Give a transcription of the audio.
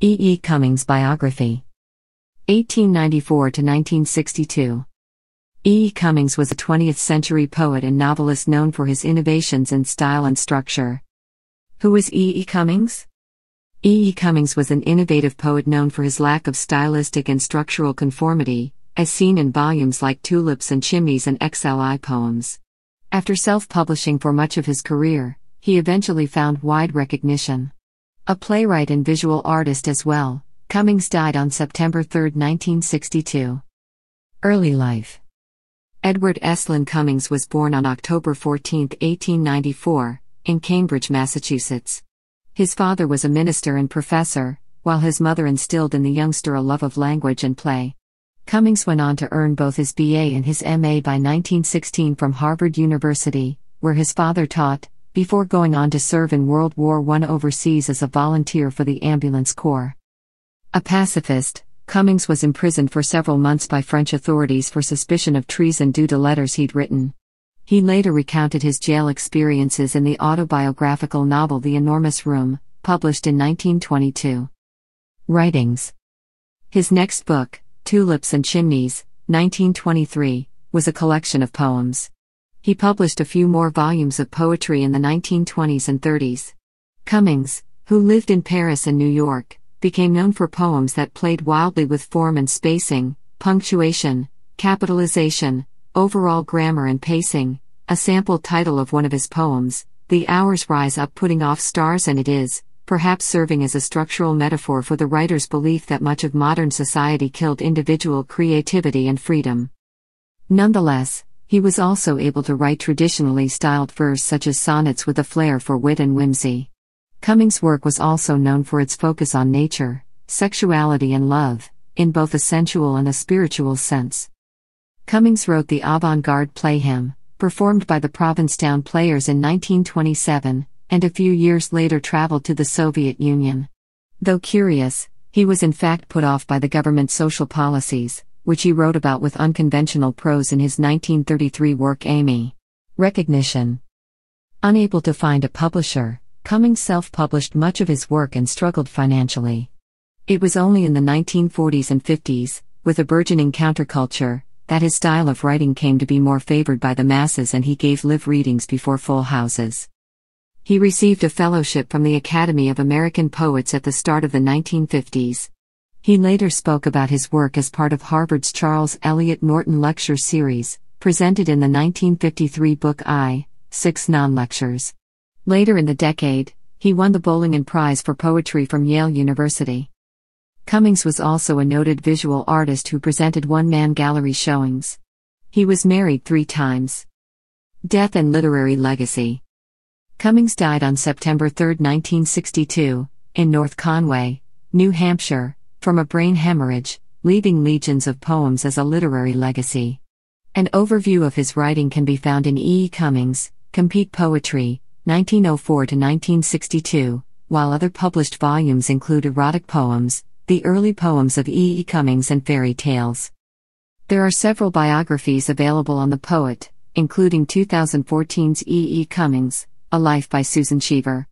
E. E. Cummings Biography 1894 to 1962. E. E. Cummings was a 20th century poet and novelist known for his innovations in style and structure. Who was E. E. Cummings? E. E. Cummings was an innovative poet known for his lack of stylistic and structural conformity, as seen in volumes like Tulips and Chimneys and XLI poems. After self publishing for much of his career, he eventually found wide recognition a playwright and visual artist as well. Cummings died on September 3, 1962. Early life Edward Eslin Cummings was born on October 14, 1894, in Cambridge, Massachusetts. His father was a minister and professor, while his mother instilled in the youngster a love of language and play. Cummings went on to earn both his BA and his MA by 1916 from Harvard University, where his father taught, before going on to serve in World War I overseas as a volunteer for the Ambulance Corps. A pacifist, Cummings was imprisoned for several months by French authorities for suspicion of treason due to letters he'd written. He later recounted his jail experiences in the autobiographical novel The Enormous Room, published in 1922. Writings His next book, Tulips and Chimneys, 1923, was a collection of poems. He published a few more volumes of poetry in the 1920s and 30s. Cummings, who lived in Paris and New York, became known for poems that played wildly with form and spacing, punctuation, capitalization, overall grammar and pacing, a sample title of one of his poems, The Hours Rise Up Putting Off Stars and It Is, perhaps serving as a structural metaphor for the writer's belief that much of modern society killed individual creativity and freedom. Nonetheless, he was also able to write traditionally styled verse such as sonnets with a flair for wit and whimsy. Cummings' work was also known for its focus on nature, sexuality, and love, in both a sensual and a spiritual sense. Cummings wrote the avant garde play hymn, performed by the Provincetown Players in 1927, and a few years later traveled to the Soviet Union. Though curious, he was in fact put off by the government's social policies, which he wrote about with unconventional prose in his 1933 work Amy. Recognition. Unable to find a publisher, Cummings self published much of his work and struggled financially. It was only in the 1940s and 50s, with a burgeoning counterculture, that his style of writing came to be more favored by the masses and he gave live readings before full houses. He received a fellowship from the Academy of American Poets at the start of the 1950s. He later spoke about his work as part of Harvard's Charles Eliot Norton Lecture Series, presented in the 1953 book I, Six Non Lectures. Later in the decade, he won the Bollingen Prize for Poetry from Yale University. Cummings was also a noted visual artist who presented one man gallery showings. He was married three times. Death and Literary Legacy Cummings died on September 3, 1962, in North Conway, New Hampshire from a brain hemorrhage, leaving legions of poems as a literary legacy. An overview of his writing can be found in E. e. Cummings' Compete Poetry, 1904 to 1962, while other published volumes include erotic poems, the early poems of E. E. Cummings and fairy tales. There are several biographies available on the poet, including 2014's E. E. Cummings, A Life by Susan Cheever.